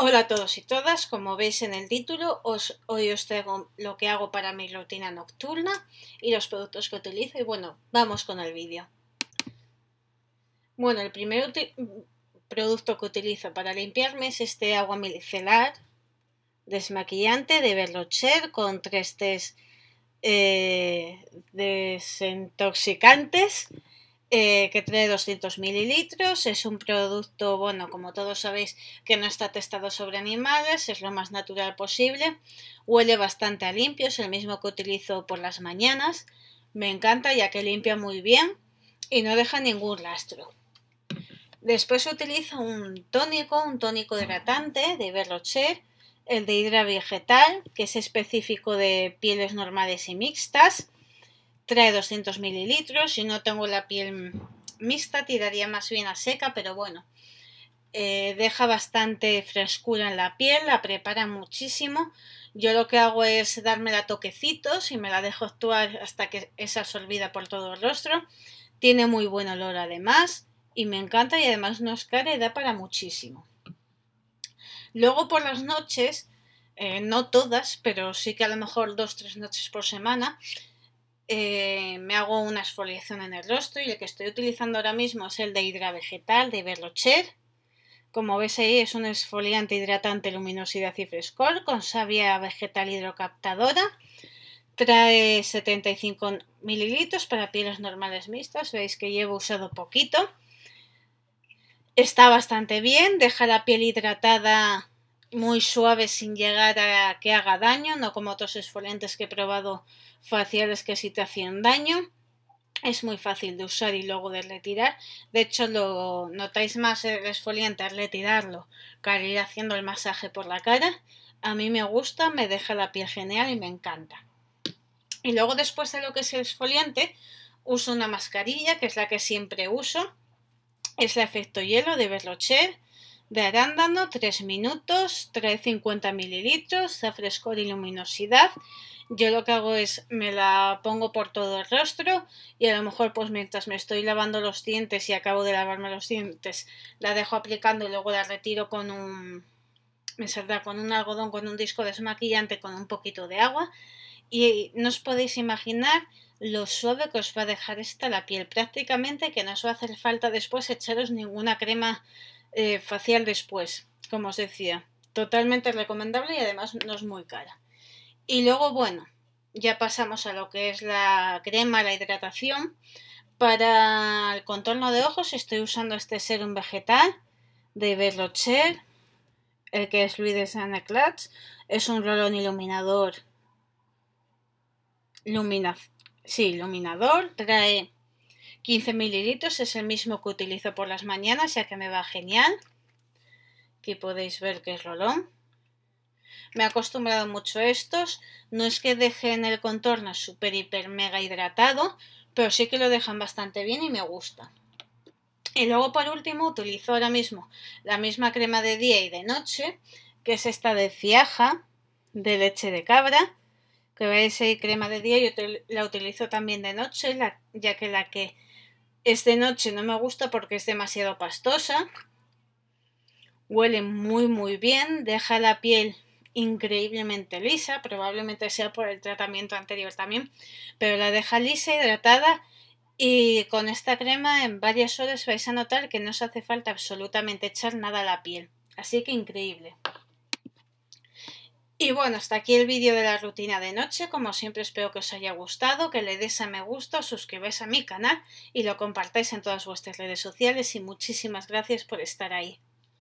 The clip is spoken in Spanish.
Hola a todos y todas, como veis en el título, hoy os traigo lo que hago para mi rutina nocturna y los productos que utilizo y bueno, vamos con el vídeo. Bueno, el primer producto que utilizo para limpiarme es este agua milicelar desmaquillante de Berlocher con tres test eh, desintoxicantes eh, que trae 200 mililitros. Es un producto, bueno, como todos sabéis, que no está testado sobre animales, es lo más natural posible. Huele bastante a limpio, es el mismo que utilizo por las mañanas. Me encanta ya que limpia muy bien y no deja ningún rastro. Después utilizo un tónico, un tónico hidratante de Berrocher, el de hidra vegetal, que es específico de pieles normales y mixtas trae 200 mililitros. Si no tengo la piel mixta, tiraría más bien a seca, pero bueno, eh, deja bastante frescura en la piel, la prepara muchísimo. Yo lo que hago es dármela toquecitos y me la dejo actuar hasta que es absorbida por todo el rostro. Tiene muy buen olor además y me encanta y además no es cara y da para muchísimo. Luego por las noches, eh, no todas, pero sí que a lo mejor dos, tres noches por semana, eh, me hago una esfoliación en el rostro y el que estoy utilizando ahora mismo es el de Hidra Vegetal de Berlocher. Como ves ahí es un esfoliante hidratante, luminosidad y frescor con savia vegetal hidrocaptadora. Trae 75 mililitros para pieles normales mixtas, veis que llevo usado poquito. Está bastante bien, deja la piel hidratada muy suave sin llegar a que haga daño, no como otros esfoliantes que he probado faciales que sí te hacen daño. Es muy fácil de usar y luego de retirar. De hecho, lo notáis más el esfoliante al retirarlo que al ir haciendo el masaje por la cara. A mí me gusta, me deja la piel genial y me encanta. Y luego después de lo que es el esfoliante, uso una mascarilla, que es la que siempre uso. Es la efecto hielo de Berlocher de arándano 3 minutos, trae 50 mililitros, de frescor y luminosidad. Yo lo que hago es me la pongo por todo el rostro y a lo mejor pues mientras me estoy lavando los dientes y acabo de lavarme los dientes la dejo aplicando y luego la retiro con un me saldrá con un algodón, con un disco desmaquillante, con un poquito de agua y no os podéis imaginar lo suave que os va a dejar esta la piel prácticamente que no os va a hacer falta después echaros ninguna crema eh, facial después, como os decía. Totalmente recomendable y además no es muy cara. Y luego, bueno, ya pasamos a lo que es la crema, la hidratación. Para el contorno de ojos estoy usando este serum vegetal de Berrocher el que es Louis de Clats Es un rolón iluminador. Lumina... Sí, iluminador. Trae 15 mililitros es el mismo que utilizo por las mañanas, ya que me va genial. Aquí podéis ver que es rolón. Me he acostumbrado mucho a estos. No es que dejen el contorno súper, hiper, mega hidratado, pero sí que lo dejan bastante bien y me gusta. Y luego por último utilizo ahora mismo la misma crema de día y de noche, que es esta de Ciaja, de leche de cabra, que veis crema de día, y la utilizo también de noche, ya que la que es de noche, no me gusta porque es demasiado pastosa. Huele muy muy bien, deja la piel increíblemente lisa, probablemente sea por el tratamiento anterior también, pero la deja lisa, hidratada y con esta crema en varias horas vais a notar que no os hace falta absolutamente echar nada a la piel. Así que increíble. Y bueno, hasta aquí el vídeo de la rutina de noche. Como siempre espero que os haya gustado, que le des a me gusta, os suscribáis a mi canal y lo compartáis en todas vuestras redes sociales y muchísimas gracias por estar ahí.